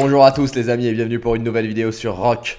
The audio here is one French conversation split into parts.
Bonjour à tous les amis et bienvenue pour une nouvelle vidéo sur Rock.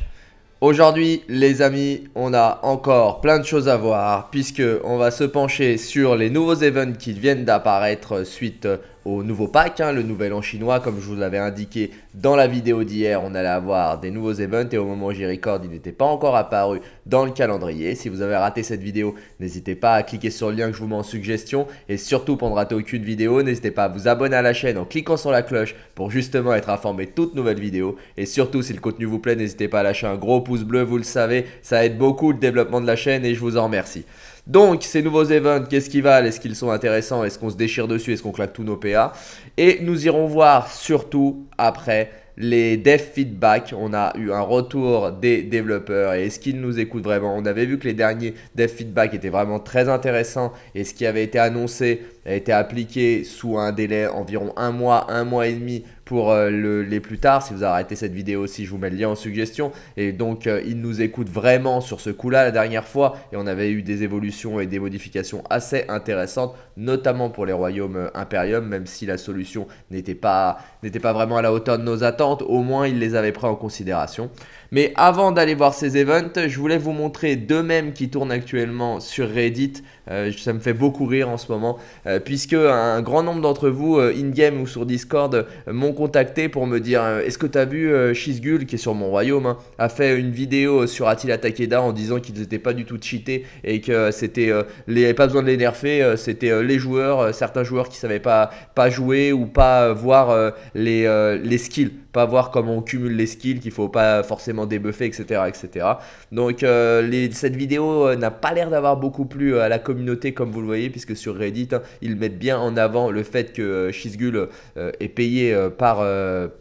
Aujourd'hui les amis, on a encore plein de choses à voir puisque on va se pencher sur les nouveaux events qui viennent d'apparaître suite au nouveau pack, hein, le nouvel en chinois. Comme je vous l'avais indiqué dans la vidéo d'hier, on allait avoir des nouveaux events et au moment où j'y record, il n'était pas encore apparu dans le calendrier. Si vous avez raté cette vidéo, n'hésitez pas à cliquer sur le lien que je vous mets en suggestion et surtout pour ne rater aucune vidéo, n'hésitez pas à vous abonner à la chaîne en cliquant sur la cloche pour justement être informé de toutes nouvelles vidéos. Et surtout, si le contenu vous plaît, n'hésitez pas à lâcher un gros pouce bleu, vous le savez, ça aide beaucoup le développement de la chaîne et je vous en remercie. Donc, ces nouveaux events, qu'est-ce qu'ils valent Est-ce qu'ils sont intéressants Est-ce qu'on se déchire dessus Est-ce qu'on claque tous nos PA Et nous irons voir surtout après les dev feedback. On a eu un retour des développeurs et est-ce qu'ils nous écoutent vraiment On avait vu que les derniers dev feedback étaient vraiment très intéressants et ce qui avait été annoncé a été appliqué sous un délai environ un mois, un mois et demi pour euh, le, les plus tard. Si vous arrêtez cette vidéo aussi, je vous mets le lien en suggestion. Et donc, euh, ils nous écoute vraiment sur ce coup-là la dernière fois. Et on avait eu des évolutions et des modifications assez intéressantes, notamment pour les royaumes euh, impériums, Imperium, même si la solution n'était pas, pas vraiment à la hauteur de nos attentes. Au moins, il les avait pris en considération. Mais avant d'aller voir ces events, je voulais vous montrer deux mèmes qui tournent actuellement sur Reddit. Euh, ça me fait beaucoup rire en ce moment, euh, puisque un grand nombre d'entre vous, euh, in-game ou sur Discord, m'ont contacté pour me dire Est-ce que as vu Shizgul, qui est sur mon royaume, hein, a fait une vidéo sur Attila Takeda en disant qu'ils n'étaient pas du tout cheatés et que c'était avait pas besoin de les nerfer, c'était les joueurs, certains joueurs qui savaient pas, pas jouer ou pas voir les, les skills pas voir comment on cumule les skills, qu'il faut pas forcément débuffer, etc. etc. Donc euh, cette vidéo euh, n'a pas l'air d'avoir beaucoup plu euh, à la communauté comme vous le voyez, puisque sur Reddit, hein, ils mettent bien en avant le fait que Shizgul est payé par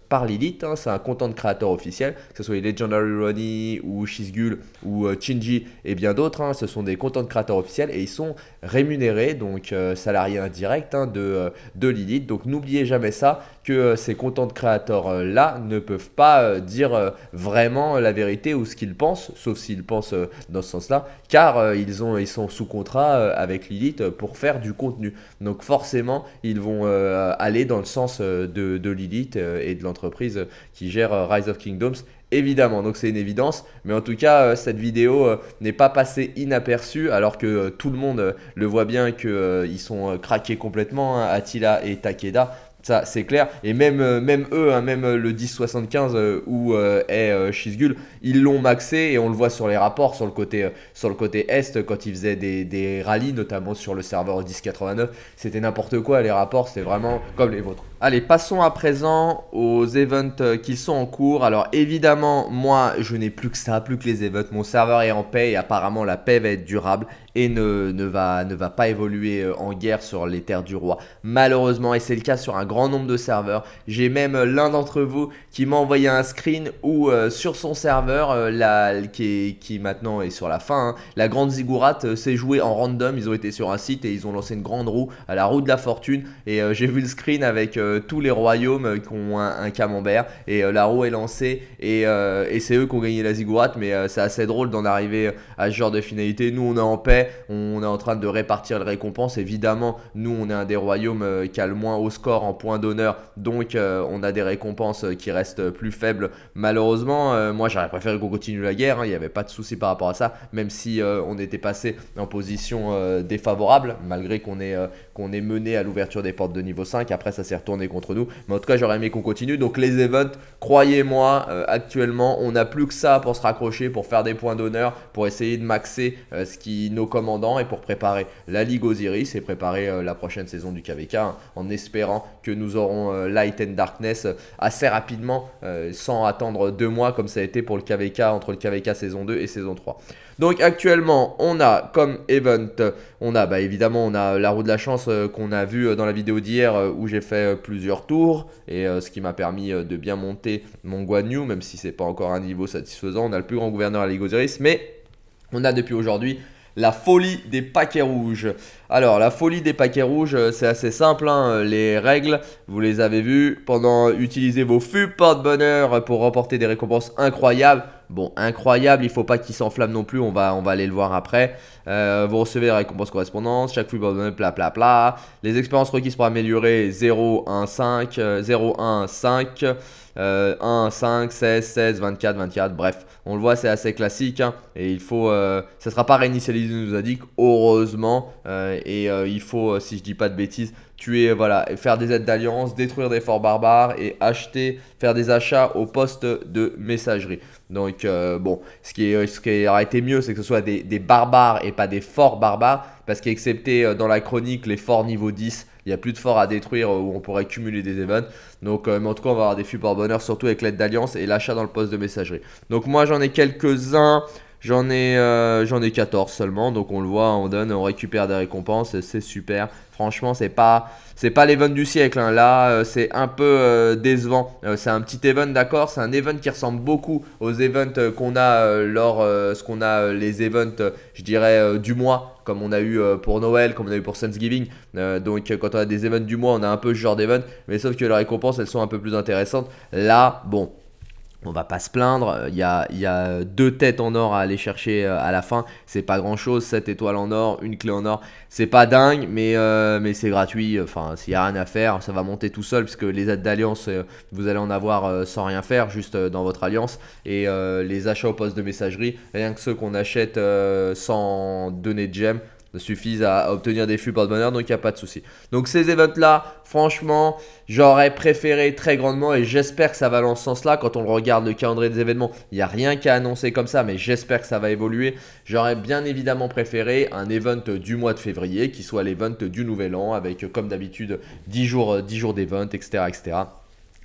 par Lilith, hein. c'est un content de créateur officiel, que ce soit Legendary Ronnie ou Shizgul ou Chinji et bien d'autres, hein. ce sont des content de créateurs officiels et ils sont rémunérés, donc salariés indirects de, de Lilith. Donc n'oubliez jamais ça, que euh, ces content créateurs euh, là ne peuvent pas euh, dire vraiment la vérité ou ce qu'ils pensent, sauf s'ils pensent dans ce sens-là, car ils, ont, ils sont sous contrat avec Lilith pour faire du contenu. Donc forcément, ils vont aller dans le sens de, de Lilith et de l'entreprise qui gère Rise of Kingdoms évidemment. Donc c'est une évidence, mais en tout cas cette vidéo n'est pas passée inaperçue alors que tout le monde le voit bien qu'ils sont craqués complètement, hein, Attila et Takeda. Ça, c'est clair. Et même, euh, même eux, hein, même euh, le 1075 euh, où est Shizgul, ils l'ont maxé et on le voit sur les rapports, sur le côté, sur le côté Est, quand ils faisaient des, des rallyes, notamment sur le serveur 1089. C'était n'importe quoi, les rapports, c'était vraiment comme les vôtres. Allez, passons à présent aux events euh, qui sont en cours. Alors évidemment, moi, je n'ai plus que ça, plus que les events. Mon serveur est en paix et apparemment la paix va être durable et ne, va, ne va pas évoluer euh, en guerre sur les terres du roi. Malheureusement, et c'est le cas sur un grand nombre de serveurs. J'ai même euh, l'un d'entre vous qui m'a envoyé un screen où sur son serveur, qui, maintenant est sur la fin, hein, la grande ziggurat s'est jouée en random. Ils ont été sur un site et ils ont lancé une grande roue, à la roue de la fortune. Et j'ai vu le screen avec... Euh, tous les royaumes euh, qui ont un, camembert. Et euh, la roue est lancée et, c'est eux qui ont gagné la zigourate. Mais c'est assez drôle d'en arriver à ce genre de finalité. Nous, on est en paix, on est en train de répartir les récompenses. Évidemment, nous, on est un des royaumes qui a le moins haut score en points d'honneur. Donc, on a des récompenses qui restent plus faibles. Malheureusement, moi, j'aurais préféré qu'on continue la guerre. Hein. Il n'y avait pas de souci par rapport à ça, même si on était passé en position défavorable, malgré qu'on ait qu'on est mené à l'ouverture des portes de niveau 5. Après, ça s'est retourné contre nous. Mais en tout cas, j'aurais aimé qu'on continue. Donc, les events, croyez-moi, euh, actuellement, on n'a plus que ça pour se raccrocher, pour faire des points d'honneur, pour essayer de maxer euh, ce qui nos commandants et pour préparer la Ligue Osiris et préparer euh, la prochaine saison du KVK hein, en espérant que nous aurons Light and Darkness assez rapidement sans attendre deux mois comme ça a été pour le KVK entre le KVK saison 2 et saison 3. Donc actuellement, on a comme event, on a bah, évidemment on a la roue de la chance euh, qu'on a vu euh, dans la vidéo d'hier euh, où j'ai fait plusieurs tours et ce qui m'a permis de bien monter mon Guan même si c'est pas encore un niveau satisfaisant. On a le plus grand gouverneur à l'Igosiris, mais on a depuis aujourd'hui la folie des paquets rouges. Alors, la folie des paquets rouges, c'est assez simple. Hein, les règles, vous les avez vues. Pendant, utiliser vos fûts porte-bonheur pour remporter des récompenses incroyables. Bon, incroyable, il faut pas qu'il s'enflamme non plus, on va, on va aller le voir après. Euh, vous recevez la récompenses correspondantes, chaque vous bla bla bla. bla. Les expériences requises pour améliorer 0, 1, 5, 0, 1, 5, 1, 5, 16, 16, 24, 24. Bref, on le voit, c'est assez classique. Hein, et il faut, Ça euh, ça sera pas réinitialisé, nous a dit, heureusement. Euh, et il faut, si je dis pas de bêtises, tuer, voilà, faire des aides d'alliance, détruire des forts barbares et acheter, faire des achats au poste de messagerie. Donc euh, bon, ce qui, est, euh, ce qui aurait été mieux, c'est que ce soit des, des, barbares et pas des forts barbares, parce qu'excepté euh, dans la chronique les forts niveau 10, il n'y a plus de forts à détruire où on pourrait cumuler des events. Donc en tout cas, on va avoir des supports bonheur, surtout avec l'aide d'alliance et l'achat dans le poste de messagerie. Donc moi, j'en ai quelques-uns. J'en ai, euh, ai 14 seulement, donc on le voit, on donne, on récupère des récompenses, c'est super. Franchement, c'est pas, c'est pas l'event du siècle. Hein. Là, euh, c'est un peu euh, décevant. c'est un petit event, d'accord. C'est un event qui ressemble beaucoup aux events qu'on a lors, ce qu'on a les events, je dirais du mois, comme on a eu pour Noël, comme on a eu pour Thanksgiving. donc, quand on a des events du mois, on a un peu ce genre d'event, mais sauf que les récompenses, elles sont un peu plus intéressantes. Là, bon, on va pas se plaindre. Il euh, y, a, deux têtes en or à aller chercher euh, à la fin. C'est pas grand chose. 7 étoiles en or, une clé en or. C'est pas dingue, euh, mais, c'est gratuit. Enfin, s'il y a rien à faire, ça va monter tout seul. Puisque les aides d'alliance, vous allez en avoir sans rien faire, juste dans votre alliance. Et les achats au poste de messagerie, rien que ceux qu'on achète sans donner de gemmes suffisent à obtenir des flux le bonheur donc il n'y a pas de souci. Donc ces events-là, franchement, j'aurais préféré très grandement et j'espère que ça va dans ce sens-là. Quand on regarde le calendrier des événements, il n'y a rien qu'à annoncer comme ça, mais j'espère que ça va évoluer. J'aurais bien évidemment préféré un event du mois de février qui soit l'event du nouvel an avec, comme d'habitude, 10 jours, 10 euh, jours d'event, etc., etc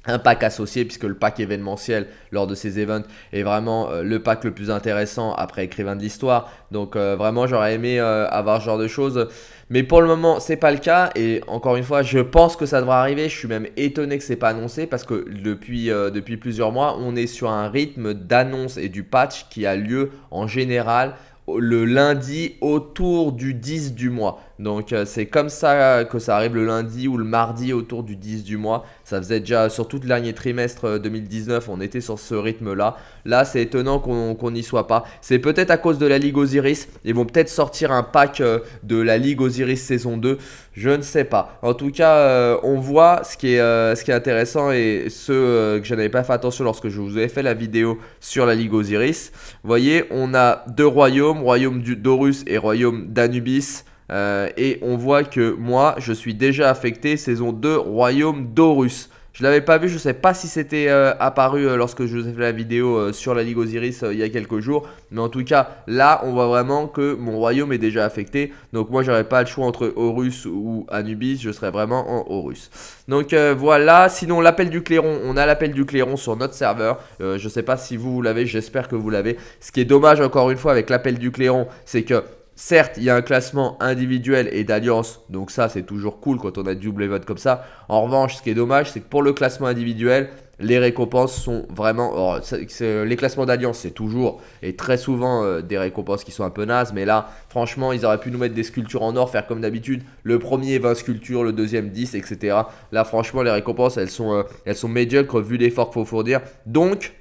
un pack associé puisque le pack événementiel lors de ces events est vraiment euh, le pack le plus intéressant après écrivain de l'histoire donc euh, vraiment j'aurais aimé euh, avoir ce genre de choses mais pour le moment c'est pas le cas et encore une fois je pense que ça devrait arriver je suis même étonné que c'est pas annoncé parce que depuis, depuis plusieurs mois on est sur un rythme d'annonce et du patch qui a lieu en général le lundi autour du 10 du mois donc euh, c'est comme ça que ça arrive le lundi ou le mardi autour du 10 du mois. Ça faisait déjà sur le dernier trimestre 2019, euh, on était sur ce rythme-là. Là, c'est étonnant qu'on n'y soit pas. C'est peut-être à cause de la Ligue Osiris. Ils vont peut-être sortir un pack euh, de la Ligue Osiris saison 2. Je ne sais pas. En tout cas, on voit ce qui est, intéressant et ce que je n'avais pas fait attention lorsque je vous avais fait la vidéo sur la Ligue Osiris. Vous voyez, on a deux royaumes, royaume du Dorus et royaume d'Anubis. Euh, et on voit que moi, je suis déjà affecté saison 2 Royaume d'Horus. Je l'avais pas vu, je ne sais pas si c'était euh, apparu euh, lorsque je vous ai fait la vidéo sur la Ligue Osiris il y a quelques jours. Mais en tout cas, là, on voit vraiment que mon royaume est déjà affecté. Donc moi, j'aurais pas le choix entre Horus ou Anubis, je serais vraiment en Horus. Donc voilà, sinon l'appel du clairon, on a l'appel du clairon sur notre serveur. je ne sais pas si vous, vous l'avez, j'espère que vous l'avez. Ce qui est dommage encore une fois avec l'appel du clairon, c'est que Certes, il y a un classement individuel et d'alliance, donc ça c'est toujours cool quand on a du vote comme ça. En revanche, ce qui est dommage, c'est que pour le classement individuel, les récompenses sont vraiment. Oh, les classements d'alliance, c'est toujours et très souvent euh, des récompenses qui sont un peu nazes. Mais là, franchement, ils auraient pu nous mettre des sculptures en or, faire comme d'habitude. Le premier 20 sculptures, le deuxième 10, etc. Là, franchement, les récompenses, elles sont, euh, elles sont médiocres vu l'effort qu'il faut fournir. Donc,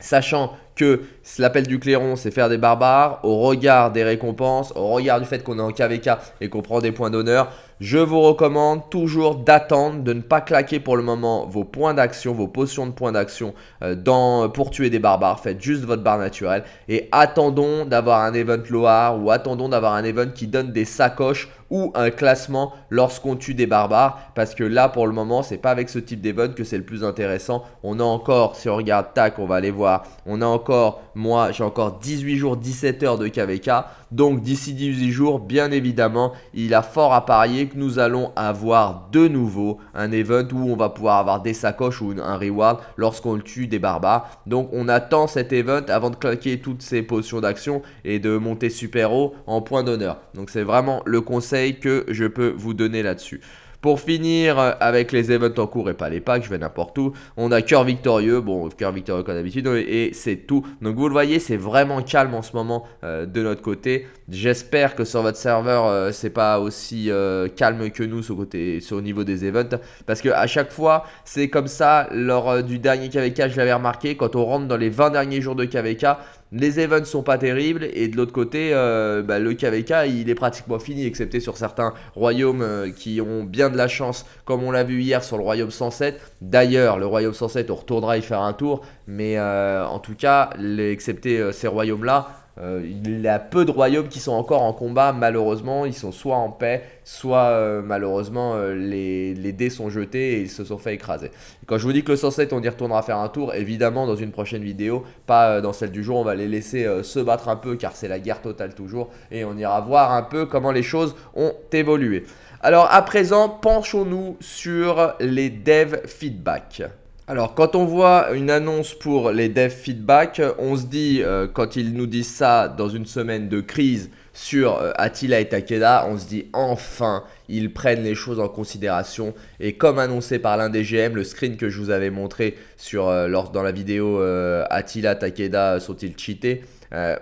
sachant que l'appel du clairon, c'est faire des barbares, au regard des récompenses, au regard du fait qu'on est en KVK et qu'on prend des points d'honneur, je vous recommande toujours d'attendre, de ne pas claquer pour le moment vos points d'action, vos potions de points d'action euh, pour tuer des barbares. Faites juste votre barre naturelle et attendons d'avoir un event Loire ou attendons d'avoir un event qui donne des sacoches ou un classement lorsqu'on tue des barbares parce que là pour le moment c'est pas avec ce type d'event que c'est le plus intéressant. On a encore, si on regarde, tac, on va aller voir, on a encore, moi j'ai encore 18 jours, 17 heures de KVK. Donc d'ici 18 jours, bien évidemment, il a fort à parier nous allons avoir de nouveau un event où on va pouvoir avoir des sacoches ou un reward lorsqu'on tue des barbares. Donc on attend cet event avant de claquer toutes ces potions d'action et de monter super haut en point d'honneur. Donc c'est vraiment le conseil que je peux vous donner là-dessus. Pour finir euh, avec les events en cours et pas les packs, je vais n'importe où. On a cœur victorieux, bon cœur victorieux comme d'habitude et c'est tout. Donc vous le voyez, c'est vraiment calme en ce moment euh, de notre côté. J'espère que sur votre serveur, euh, c'est pas aussi euh, calme que nous sur, côté, au niveau des events. Parce que à chaque fois, c'est comme ça. Lors euh, du dernier KVK, je l'avais remarqué. Quand on rentre dans les 20 derniers jours de KVK, les events sont pas terribles. Et de l'autre côté, bah, le KVK, il est pratiquement fini, excepté sur certains royaumes qui ont bien de la chance, comme on l'a vu hier sur le royaume 107. D'ailleurs, le royaume 107, on retournera y faire un tour. Mais en tout cas, excepté ces royaumes-là, euh, il y a peu de royaumes qui sont encore en combat, malheureusement, ils sont soit en paix, soit euh, malheureusement euh, les, les, dés sont jetés et ils se sont fait écraser. quand je vous dis que le 107, on y retournera faire un tour, évidemment dans une prochaine vidéo, pas dans celle du jour, on va les laisser se battre un peu car c'est la guerre totale toujours et on ira voir un peu comment les choses ont évolué. Alors à présent, penchons-nous sur les dev feedback. Alors, quand on voit une annonce pour les dev feedback, on se dit, euh, quand ils nous disent ça dans une semaine de crise sur euh, Attila et Takeda, on se dit enfin, ils prennent les choses en considération. Et comme annoncé par l'un des GM, le screen que je vous avais montré sur, euh, lors, dans la vidéo Attila, Takeda sont-ils cheatés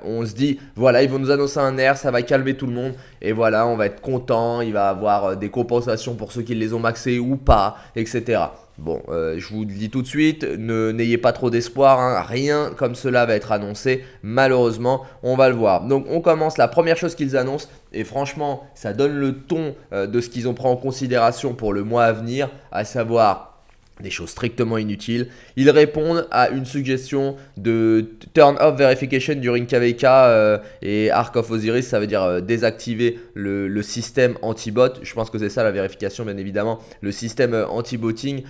on se dit, voilà, ils vont nous annoncer un air, ça va calmer tout le monde, et voilà, on va être content, il va avoir des compensations pour ceux qui les ont maxés ou pas, etc. Bon, euh, je vous le dis tout de suite, n'ayez pas trop d'espoir, hein. rien comme cela va être annoncé, malheureusement, on va le voir. Donc on commence la première chose qu'ils annoncent, et franchement, ça donne le ton euh, de ce qu'ils ont pris en considération pour le mois à venir, à savoir des choses strictement inutiles. Ils répondent à une suggestion de turn off verification during KVK euh, et Arc of Osiris, ça veut dire euh, désactiver le, système anti-bot. Je pense que c'est ça la vérification, bien évidemment, le système euh, anti-botting,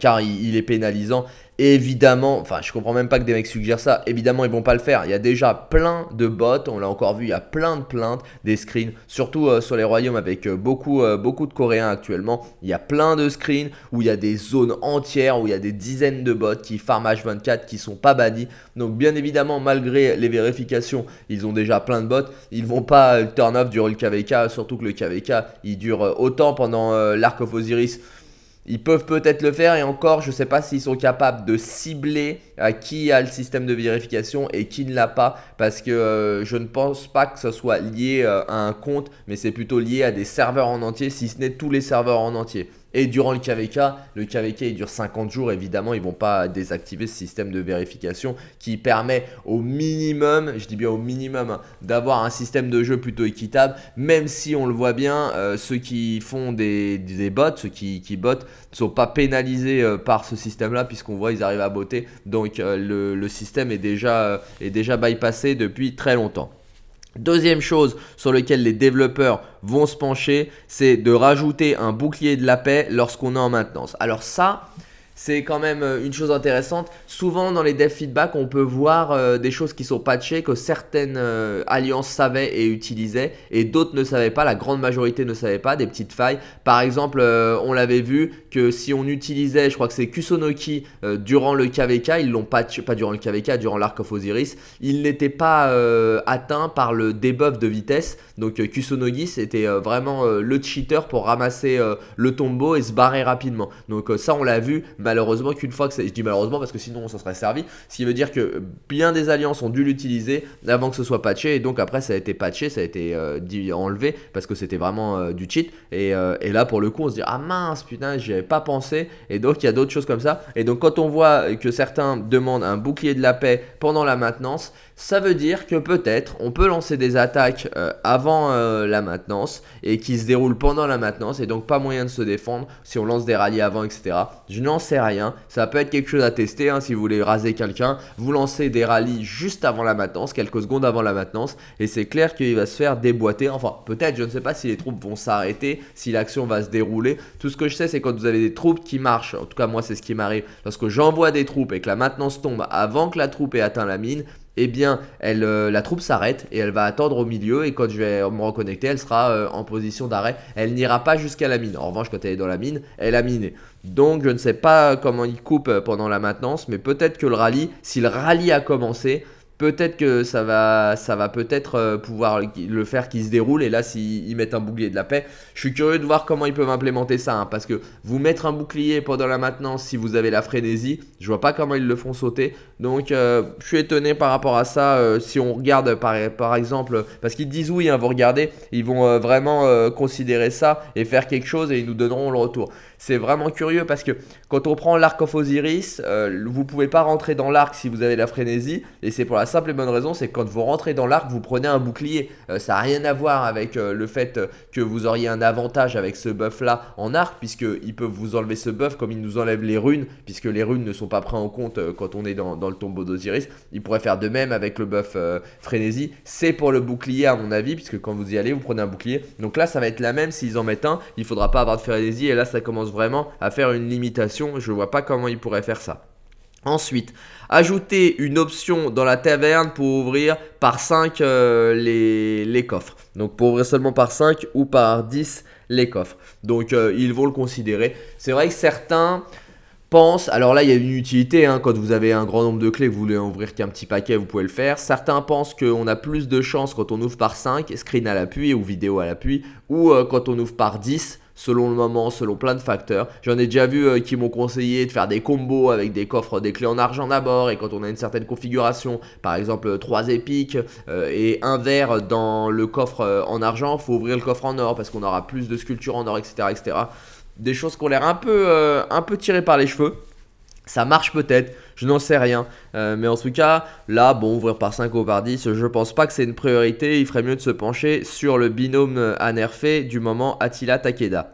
car il, est pénalisant évidemment, enfin, je comprends même pas que des mecs suggèrent ça. Évidemment, ils vont pas le faire. Il y a déjà plein de bots, on l'a encore vu, il y a plein de plaintes, des screens, surtout euh, sur les royaumes avec euh, beaucoup, euh, beaucoup de Coréens actuellement. Il y a plein de screens où il y a des zones entières, où il y a des dizaines de bots qui farm H24 qui sont pas bannis. Donc, bien évidemment, malgré les vérifications, ils ont déjà plein de bots. Ils vont pas turn off durant le KVK, surtout que le KVK il dure autant pendant l'arc of Osiris ils peuvent peut-être le faire et encore, je ne sais pas s'ils sont capables de cibler qui a le système de vérification et qui ne l'a pas parce que euh, je ne pense pas que ce soit lié euh, à un compte mais c'est plutôt lié à des serveurs en entier si ce n'est tous les serveurs en entier. Et durant le KVK, le KVK il dure 50 jours, évidemment, ils vont pas désactiver ce système de vérification qui permet au minimum, je dis bien au minimum, hein, d'avoir un système de jeu plutôt équitable, même si on le voit bien, euh, ceux qui font des, des bots, ceux qui, qui botent, ne sont pas pénalisés par ce système-là, puisqu'on voit ils arrivent à botter dans donc euh, le, système est déjà, euh, est déjà bypassé depuis très longtemps. Deuxième chose sur laquelle les développeurs vont se pencher, c'est de rajouter un bouclier de la paix lorsqu'on est en maintenance. Alors ça, c'est quand même euh, une chose intéressante. Souvent dans les dev feedback, on peut voir euh, des choses qui sont patchées, que certaines euh, alliances savaient et utilisaient, et d'autres ne savaient pas, la grande majorité ne savait pas, des petites failles. Par exemple, on l'avait vu que si on utilisait, je crois que c'est Kusonoki durant le KVK, ils l'ont patché, pas durant le KVK, durant l'Arc of Osiris, il n'était pas atteint par le debuff de vitesse. Donc Kusonoki, c'était vraiment le cheater pour ramasser le tombeau et se barrer rapidement. Donc ça, on l'a vu malheureusement qu'une fois que je dis malheureusement parce que sinon on s'en serait servi, ce qui veut dire que bien des alliances ont dû l'utiliser avant que ce soit patché et donc après ça a été patché, ça a été euh, enlevé parce que c'était vraiment euh, du cheat euh, et, là pour le coup on se dit ah mince putain j'y avais pas pensé et donc il y a d'autres choses comme ça et donc quand on voit que certains demandent un bouclier de la paix pendant la maintenance, ça veut dire que peut-être on peut lancer des attaques avant la maintenance et qui se déroulent pendant la maintenance et donc pas moyen de se défendre si on lance des rallyes avant etc. Je lance rien. Ça peut être quelque chose à tester hein, si vous voulez raser quelqu'un. Vous lancez des rallyes juste avant la maintenance, quelques secondes avant la maintenance, et c'est clair qu'il va se faire déboîter. Enfin, peut-être, je ne sais pas si les troupes vont s'arrêter, si l'action va se dérouler. Tout ce que je sais, c'est quand vous avez des troupes qui marchent, en tout cas moi c'est ce qui m'arrive, lorsque j'envoie des troupes et que la maintenance tombe avant que la troupe ait atteint la mine, eh bien, elle, euh, la troupe s'arrête et elle va attendre au milieu. Et quand je vais me reconnecter, elle sera euh, en position d'arrêt. Elle n'ira pas jusqu'à la mine. En revanche, quand elle est dans la mine, elle a miné. Donc, je ne sais pas comment il coupe euh, pendant la maintenance, mais peut-être que le rallye, si le rallye a commencé, peut-être que ça va, ça va peut-être euh, pouvoir le faire qui se déroule. Et là, s'ils mettent un bouclier de la paix, je suis curieux de voir comment ils peuvent implémenter ça. Hein, parce que vous mettre un bouclier pendant la maintenance, si vous avez la frénésie, je vois pas comment ils le font sauter. Donc, euh, je suis étonné par rapport à ça. Euh, si on regarde par, par exemple, parce qu'ils disent oui, hein, vous regardez, ils vont vraiment considérer ça et faire quelque chose et ils nous donneront le retour. C'est vraiment curieux parce que quand on prend l'arc of Osiris, vous euh, vous pouvez pas rentrer dans l'arc si vous avez la frénésie. Et c'est pour la simple et bonne raison, c'est que quand vous rentrez dans l'arc, vous prenez un bouclier. Euh, ça n'a rien à voir avec euh, le fait que vous auriez un avantage avec ce buff là en arc, puisqu'ils peut vous enlever ce buff comme il nous enlève les runes, puisque les runes ne sont pas prises en compte quand on est dans, le tombeau d'Osiris. Il pourrait faire de même avec le buff frénésie. C'est pour le bouclier à mon avis, puisque quand vous y allez, vous prenez un bouclier. Donc là, ça va être la même s'ils en mettent un. Il faudra pas avoir de frénésie. Et là, ça commence vraiment à faire une limitation. Je vois pas comment ils pourraient faire ça. Ensuite, ajouter une option dans la taverne pour ouvrir par 5 euh, les, coffres. Donc pour ouvrir seulement par 5 ou par 10 les coffres. Donc euh, ils vont le considérer. C'est vrai que certains pensent, alors là il y a une utilité, hein, quand vous avez un grand nombre de clés, vous voulez en ouvrir qu'un petit paquet, vous pouvez le faire. Certains pensent qu'on a plus de chance quand on ouvre par 5, screen à l'appui ou vidéo à l'appui, ou euh, quand on ouvre par 10 selon le moment, selon plein de facteurs. J'en ai déjà vu euh, qui m'ont conseillé de faire des combos avec des coffres, des clés en argent d'abord, et quand on a une certaine configuration, par exemple 3 euh, épiques euh, et un verre dans le coffre en argent, faut ouvrir le coffre en or parce qu'on aura plus de sculptures en or, etc. etc. Des choses qui ont l'air un peu, un peu tirées par les cheveux. Ça marche peut-être, je n'en sais rien. Euh, mais en tout cas, là, bon, ouvrir par 5 ou par 10, je pense pas que c'est une priorité. Il ferait mieux de se pencher sur le binôme anerfé du moment Attila Takeda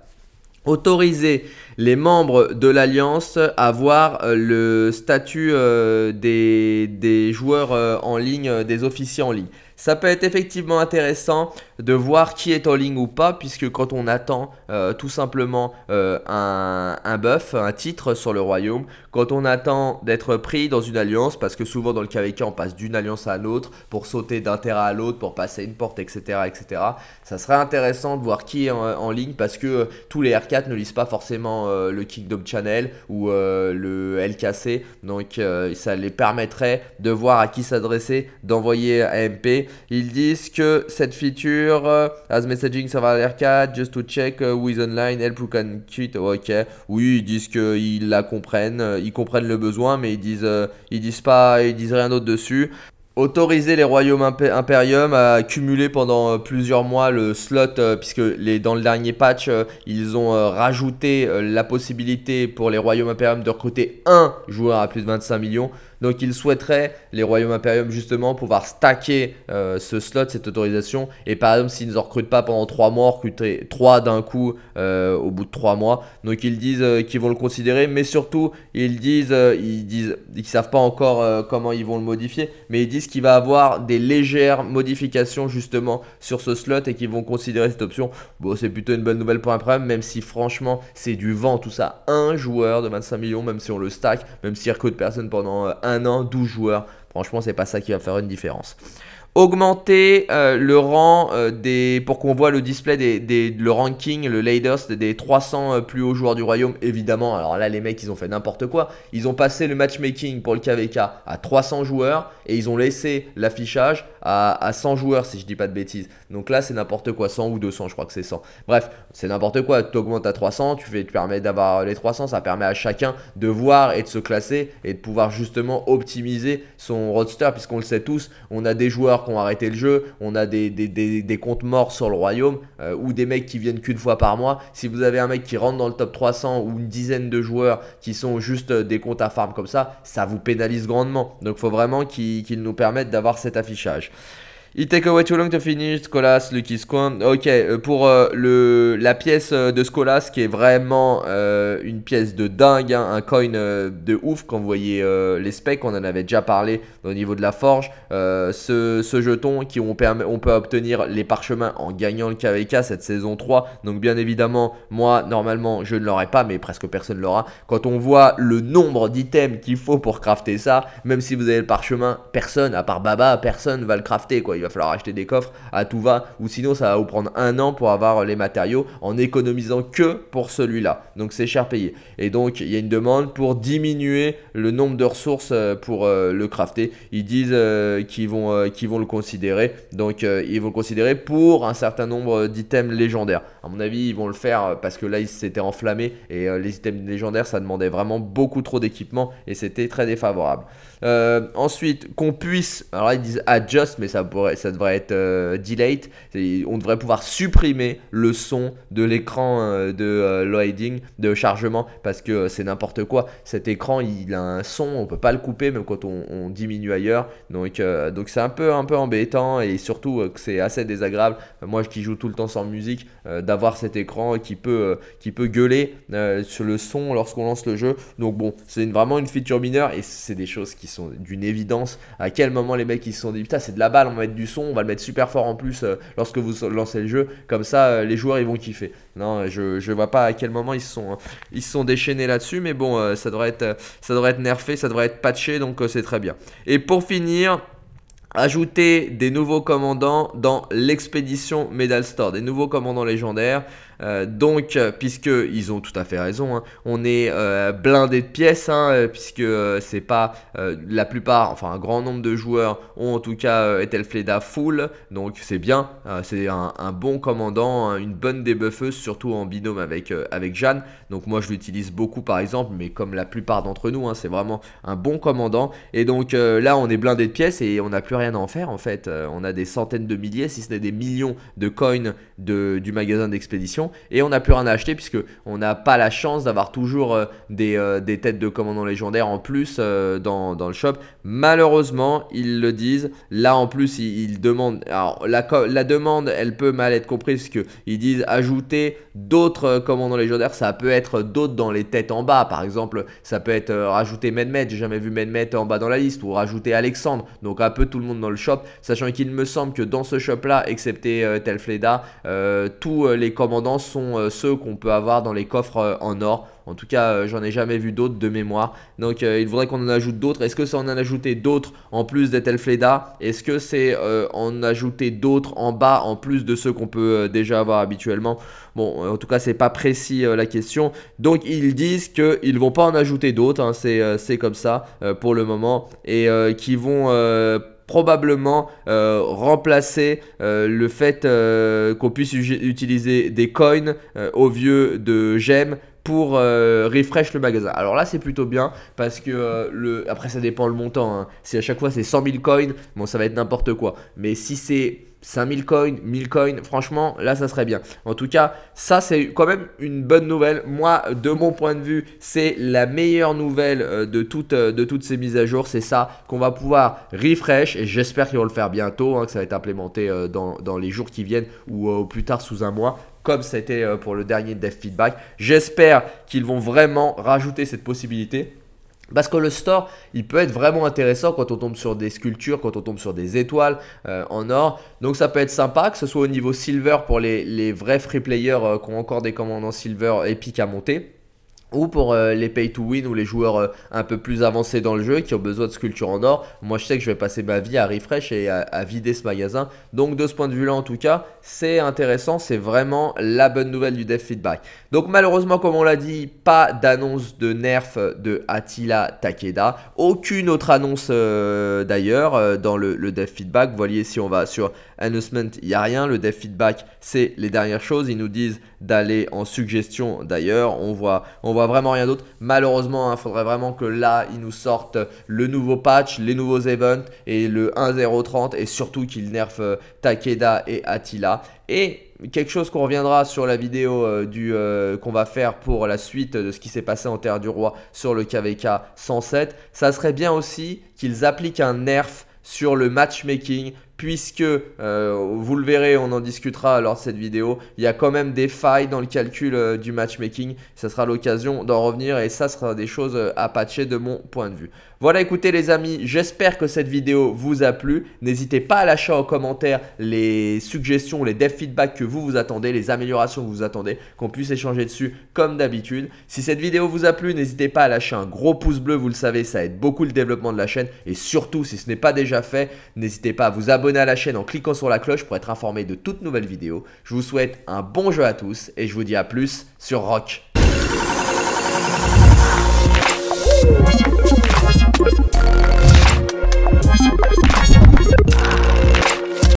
autoriser les membres de l'Alliance à voir euh, le statut euh, des, joueurs en ligne, des officiers en ligne. Ça peut être effectivement intéressant de voir qui est en ligne ou pas, puisque quand on attend euh, tout simplement euh, un, un, buff, un titre sur le royaume, quand on attend d'être pris dans une alliance, parce que souvent dans le KVK on passe d'une alliance à l'autre pour sauter d'un terrain à l'autre, pour passer une porte, etc., etc. Ça serait intéressant de voir qui est en, ligne, parce que euh, tous les R4 ne lisent pas forcément le Kingdom Channel ou le LKC, donc ça les permettrait de voir à qui s'adresser, d'envoyer un MP Ils disent que cette feature euh, as messaging server 4 just to check euh, who is online, help who can quit. ok, oui, ils disent qu'ils la comprennent, euh, ils comprennent le besoin, mais ils disent, ils disent pas, ils disent rien d'autre dessus autoriser les royaumes impérium à cumuler pendant plusieurs mois le slot, puisque les, dans le dernier patch, ils ont rajouté la possibilité pour les royaumes impérium de recruter un joueur à plus de 25 millions. Donc ils souhaiteraient les royaumes impériums justement pouvoir stacker euh, ce slot, cette autorisation. Et par exemple, s'ils ne recrutent pas pendant 3 mois, recruter 3 d'un coup euh, au bout de 3 mois. Donc ils disent euh, qu'ils vont le considérer, mais surtout ils disent, ils disent, ils savent pas encore comment ils vont le modifier, mais ils disent qu'il va avoir des légères modifications justement sur ce slot et qu'ils vont considérer cette option. Bon, c'est plutôt une bonne nouvelle pour un problème, même si franchement c'est du vent tout ça. Un joueur de 25 millions, même si on le stack, même s'il recrute personne pendant un un an, 12 joueurs. Franchement, c'est pas ça qui va faire une différence augmenter euh, le rang euh, des pour qu'on voit le display des, le ranking le latest des 300 euh, plus hauts joueurs du royaume évidemment alors là les mecs ils ont fait n'importe quoi ils ont passé le matchmaking pour le KVK à 300 joueurs et ils ont laissé l'affichage à, à, 100 joueurs si je dis pas de bêtises donc là c'est n'importe quoi 100 ou 200 je crois que c'est 100 bref c'est n'importe quoi tu augmentes à 300 tu fais tu permets d'avoir les 300 ça permet à chacun de voir et de se classer et de pouvoir justement optimiser son roadster puisqu'on le sait tous on a des joueurs qu'on qui ont arrêté le jeu, on a des, des, comptes morts sur le royaume, euh, ou des mecs qui viennent qu'une fois par mois. Si vous avez un mec qui rentre dans le top 300 ou une dizaine de joueurs qui sont juste euh, des comptes à farm comme ça, ça vous pénalise grandement. Donc il faut vraiment qu'ils nous permettent d'avoir cet affichage. It take away too long to finish, Scolas, Lucky Ok, euh, pour euh, le, la pièce euh, de Scolas qui est vraiment une pièce de dingue, hein, un coin de ouf. Quand vous voyez les specs, on en avait déjà parlé au niveau de la forge. Ce, jeton qui on, permet, on peut obtenir les parchemins en gagnant le KVK cette saison 3. Donc bien évidemment, moi normalement je ne l'aurais pas, mais presque personne ne l'aura. Quand on voit le nombre d'items qu'il faut pour crafter ça, même si vous avez le parchemin, personne, à part Baba, personne va le crafter quoi va falloir acheter des coffres à tout va, ou sinon ça va vous prendre un an pour avoir euh, les matériaux en économisant que pour celui-là. Donc c'est cher payé. Et donc il y a une demande pour diminuer le nombre de ressources euh, pour euh, le crafter. Ils disent qu'ils vont, vont le considérer. Donc ils vont le considérer pour un certain nombre d'items légendaires. À mon avis, ils vont le faire parce que là ils s'étaient enflammés et les items légendaires ça demandait vraiment beaucoup trop d'équipement et c'était très défavorable. Euh, ensuite, qu'on puisse, alors ils disent adjust, mais ça, pourrait, ça devrait être euh, delayed On devrait pouvoir supprimer le son de l'écran euh, de loading, de chargement, parce que c'est n'importe quoi. Cet écran, il a un son, on peut pas le couper, même quand on, diminue ailleurs. Donc, donc c'est un peu, un peu embêtant et surtout que c'est assez désagréable. moi, qui joue tout le temps sans musique, d'avoir cet écran qui peut, qui peut gueuler sur le son lorsqu'on lance le jeu. Donc bon, c'est vraiment une feature mineure et c'est des choses qui sont d'une évidence. À quel moment les mecs ils se sont dit putain c'est de la balle, on va mettre du son, on va le mettre super fort en plus euh, lorsque vous lancez le jeu, comme ça euh, les joueurs ils vont kiffer. Non, euh, je je vois pas à quel moment ils se sont hein, ils sont déchaînés là-dessus, mais bon ça devrait être ça devrait être nerfé, ça devrait être patché, donc c'est très bien. Et pour finir. Ajouter des nouveaux commandants dans l'expédition Medal Store, des nouveaux commandants légendaires. Euh, donc, euh, puisque ils ont tout à fait raison, hein, on est euh, blindé de pièces, hein, puisque c'est pas la plupart, enfin un grand nombre de joueurs ont en tout cas Etelfleda full, donc c'est bien, c'est un, bon commandant, hein, une bonne débuffeuse, surtout en binôme avec, avec Jeanne. Donc moi je l'utilise beaucoup par exemple, mais comme la plupart d'entre nous, c'est vraiment un bon commandant. Et donc là on est blindé de pièces et on n'a plus rien à en faire en fait. on a des centaines de milliers, si ce n'est des millions de coins du magasin d'expédition et on n'a plus rien à acheter puisque on n'a pas la chance d'avoir toujours euh, euh, des, têtes de commandants légendaires en plus euh, dans, le shop. Malheureusement, ils le disent. Là en plus, ils, demandent. Alors la, la, demande, elle peut mal être comprise que ils disent ajouter d'autres commandants légendaires. Ça peut être d'autres dans les têtes en bas, par exemple. Ça peut être rajouter Medmet J'ai jamais vu Medmet en bas dans la liste ou rajouter Alexandre. Donc un peu tout le monde dans le shop, sachant qu'il me semble que dans ce shop là, excepté Telfleda, tous les commandants sont euh, ceux qu'on peut avoir dans les coffres euh, en or. En tout cas, euh, j'en ai jamais vu d'autres de mémoire. Donc il faudrait qu'on en ajoute d'autres. Est-ce que ça en ajouter ajouté d'autres en plus des Telfleda Est-ce que c'est en ajouter d'autres en bas en plus de ceux qu'on peut déjà avoir habituellement Bon, en tout cas, c'est pas précis la question. Donc ils disent qu'ils vont pas en ajouter d'autres. Hein. c'est comme ça pour le moment. Et qu'ils vont probablement euh, remplacer euh, le fait euh, qu'on puisse utiliser des coins au vieux de gemmes pour euh, refresh le magasin. Alors là, c'est plutôt bien parce que euh, le... après, ça dépend le montant. Hein. Si à chaque fois c'est 100 000 coins, bon, ça va être n'importe quoi. Mais si c'est 5000 coins, 1000 coins, franchement, là, ça serait bien. En tout cas, ça, c'est quand même une bonne nouvelle. Moi, de mon point de vue, c'est la meilleure nouvelle euh, de, toutes, de toutes ces mises à jour. C'est ça qu'on va pouvoir refresh. Et j'espère qu'ils vont le faire bientôt, hein, que ça va être implémenté dans, dans, les jours qui viennent ou au plus tard sous un mois comme ça a été euh, pour le dernier Dev Feedback. J'espère qu'ils vont vraiment rajouter cette possibilité. Parce que le store, il peut être vraiment intéressant quand on tombe sur des sculptures, quand on tombe sur des étoiles euh, en or. Donc ça peut être sympa, que ce soit au niveau silver pour les, vrais free players euh, qui ont encore des commandants silver épiques à monter ou pour euh, les pay to win ou les joueurs euh, un peu plus avancés dans le jeu qui ont besoin de sculpture en or. Moi, je sais que je vais passer ma vie à refresh et à, vider ce magasin. Donc, de ce point de vue-là, en tout cas, c'est intéressant. C'est vraiment la bonne nouvelle du dev feedback. Donc, malheureusement, comme on l'a dit, pas d'annonce de nerf de Attila Takeda. Aucune autre annonce euh, d'ailleurs dans le, le dev feedback. Vous voyez, si on va sur Announcement, il n'y a rien. Le dev feedback, c'est les dernières choses. Ils nous disent d'aller en suggestion d'ailleurs. On voit, on voit vraiment rien d'autre. Malheureusement, il hein, faudrait vraiment que là, ils nous sortent le nouveau patch, les nouveaux events et le 1 1.0.30 et surtout qu'ils nerfent euh, Takeda et Attila. Et quelque chose qu'on reviendra sur la vidéo euh, euh, qu'on va faire pour la suite de ce qui s'est passé en Terre du Roi sur le KVK 107. Ça serait bien aussi qu'ils appliquent un nerf sur le matchmaking, puisque euh, vous le verrez, on en discutera lors de cette vidéo, il y a quand même des failles dans le calcul euh, du matchmaking, ça sera l'occasion d'en revenir et ça sera des choses euh, à patcher de mon point de vue. Voilà écoutez les amis, j'espère que cette vidéo vous a plu, n'hésitez pas à lâcher en commentaire les suggestions, les dev feedback que vous vous attendez, les améliorations que vous attendez, qu'on puisse échanger dessus comme d'habitude. Si cette vidéo vous a plu, n'hésitez pas à lâcher un gros pouce bleu, vous le savez, ça aide beaucoup le développement de la chaîne et surtout si ce n'est pas déjà fait, n'hésitez pas à vous abonner à la chaîne en cliquant sur la cloche pour être informé de toutes nouvelles vidéos. Je vous souhaite un bon jeu à tous et je vous dis à plus sur Rock.